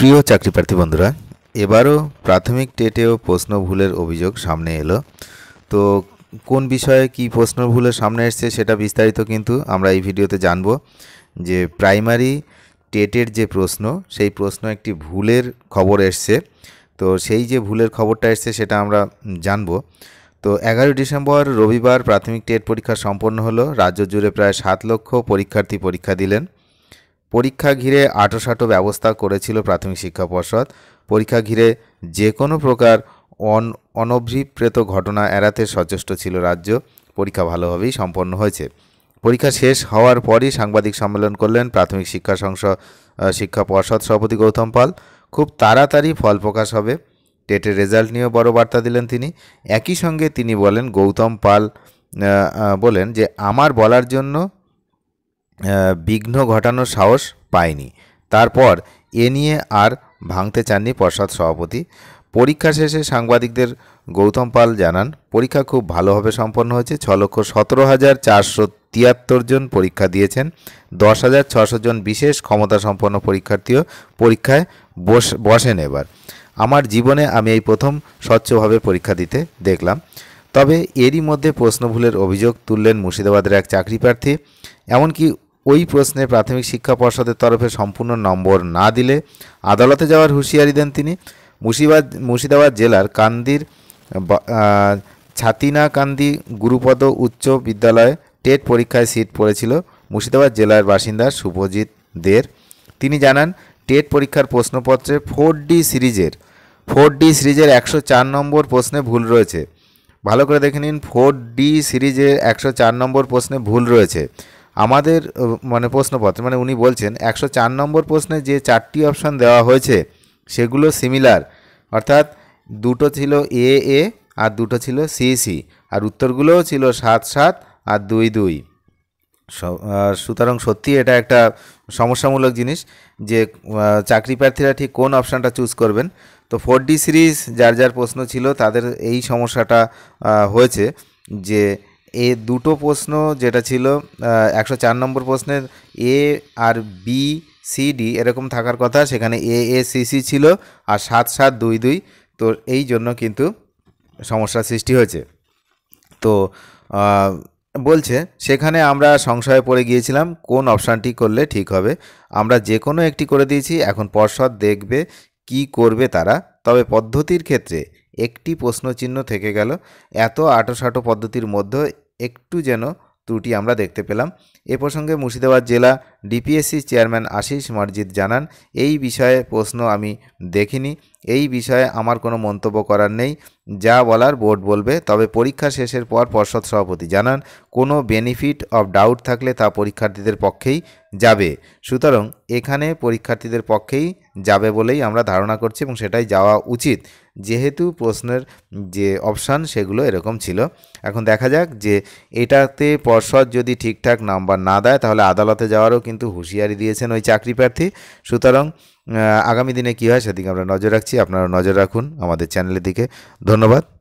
প্রিয় চাকরিপ্রার্থী বন্ধুরা এবারও প্রাথমিক টেটেও প্রশ্ন ভুলের অভিযোগ সামনে এলো তো কোন বিষয়ে কি প্রশ্ন ভুলের সামনে এসছে সেটা বিস্তারিত কিন্তু আমরা এই ভিডিওতে জানব যে প্রাইমারি টেটের যে প্রশ্ন সেই প্রশ্ন একটি ভুলের খবর এসছে তো সেই যে ভুলের খবরটা এসছে সেটা আমরা জানব তো এগারোই ডিসেম্বর রবিবার প্রাথমিক টেট পরীক্ষা সম্পন্ন হলো রাজ্য জুড়ে প্রায় সাত লক্ষ পরীক্ষার্থী পরীক্ষা দিলেন পরীক্ষা ঘিরে আটোসাটো ব্যবস্থা করেছিল প্রাথমিক শিক্ষা পর্ষদ পরীক্ষা ঘিরে যে কোনো প্রকার অন অনভিপ্রেত ঘটনা এড়াতে সচেষ্ট ছিল রাজ্য পরীক্ষা ভালোভাবেই সম্পন্ন হয়েছে পরীক্ষা শেষ হওয়ার পরই সাংবাদিক সম্মেলন করলেন প্রাথমিক শিক্ষা সংসদ শিক্ষা পর্ষদ সভাপতি গৌতম পাল খুব তাড়াতাড়ি ফল প্রকাশ হবে টেটের রেজাল্ট নিয়েও বড় বার্তা দিলেন তিনি একই সঙ্গে তিনি বলেন গৌতম পাল বলেন যে আমার বলার জন্য বিঘ্ন ঘটানোর সাহস পায়নি তারপর এ নিয়ে আর ভাঙতে চাননি পর্ষদ সভাপতি পরীক্ষা শেষে সাংবাদিকদের গৌতম পাল জানান পরীক্ষা খুব ভালোভাবে সম্পন্ন হয়েছে ছ লক্ষ সতেরো হাজার চারশো তিয়াত্তর জন পরীক্ষা দিয়েছেন দশ হাজার ছশো জন বিশেষ ক্ষমতা সম্পন্ন পরীক্ষার্থীও পরীক্ষায় বস বসেন এবার আমার জীবনে আমি এই প্রথম স্বচ্ছভাবে পরীক্ষা দিতে দেখলাম তবে এরই মধ্যে প্রশ্ন ভুলের অভিযোগ তুললেন মুর্শিদাবাদের এক চাকরি প্রার্থী এমনকি ওই প্রশ্নে প্রাথমিক শিক্ষা পর্ষদের তরফে সম্পূর্ণ নম্বর না দিলে আদালতে যাওয়ার হুঁশিয়ারি দেন তিনি মুর্শিবাদ মুর্শিদাবাদ জেলার কান্দির ছাতিনাকান্দি গুরুপদ উচ্চ বিদ্যালয়ে টেট পরীক্ষায় সিট পড়েছিল মুর্শিদাবাদ জেলার বাসিন্দা শুভজিৎ দের তিনি জানান টেট পরীক্ষার প্রশ্নপত্রে ফোর ডি সিরিজের ফোর ডি সিরিজের একশো চার নম্বর প্রশ্নে ভুল রয়েছে ভালো করে দেখে নিন ফোর ডি সিরিজের একশো চার নম্বর প্রশ্নে ভুল রয়েছে আমাদের মানে প্রশ্নপত্র মানে উনি বলছেন একশো চার নম্বর প্রশ্নে যে চারটি অপশান দেওয়া হয়েছে সেগুলো সিমিলার অর্থাৎ দুটো ছিল এ এ আর দুটো ছিল সি সি আর উত্তরগুলোও ছিল সাত সাত আর দুই দুই সুতরাং সত্যি এটা একটা সমস্যামূলক জিনিস যে চাকরি প্রার্থীরা ঠিক কোন অপশানটা চুজ করবেন তো ফোর ডি সিরিজ যার যার প্রশ্ন ছিল তাদের এই সমস্যাটা হয়েছে যে এ দুটো প্রশ্ন যেটা ছিল একশো চার নম্বর প্রশ্নের এ আর বি সি ডি এরকম থাকার কথা সেখানে এ এ সি সি ছিল আর সাত সাত দুই দুই তো এই জন্য কিন্তু সমস্যার সৃষ্টি হয়েছে তো বলছে সেখানে আমরা সংশয়ে পড়ে গিয়েছিলাম কোন অপশানটি করলে ঠিক হবে আমরা যে কোনো একটি করে দিয়েছি এখন পর্ষদ দেখবে কি করবে তারা তবে পদ্ধতির ক্ষেত্রে একটি প্রশ্নচিহ্ন থেকে গেল এত সাটো পদ্ধতির মধ্যে একটু যেন ত্রুটি আমরা দেখতে পেলাম এ প্রসঙ্গে মুর্শিদাবাদ জেলা ডিপিএসসি চেয়ারম্যান আশিস মার্জিদ জানান এই বিষয়ে প্রশ্ন আমি দেখিনি এই বিষয়ে আমার কোনো মন্তব্য করার নেই যা বলার বোর্ড বলবে তবে পরীক্ষা শেষের পর পর্ষদ সভাপতি জানান কোনো বেনিফিট অব ডাউট থাকলে তা পরীক্ষার্থীদের পক্ষেই যাবে সুতরাং এখানে পরীক্ষার্থীদের পক্ষেই যাবে বলেই আমরা ধারণা করছি এবং সেটাই যাওয়া উচিত যেহেতু প্রশ্নের যে অপশান সেগুলো এরকম ছিল এখন দেখা যাক যে এটাতে পর্ষদ যদি ঠিকঠাক নাম্বার না দেয় তাহলে আদালতে যাওয়ারও কিন্তু কিন্তু হুঁশিয়ারি দিয়েছেন ওই চাকরি প্রার্থী সুতরাং আগামী দিনে কী হয় সেদিকে আমরা নজর রাখছি আপনারা নজর রাখুন আমাদের চ্যানেলের দিকে ধন্যবাদ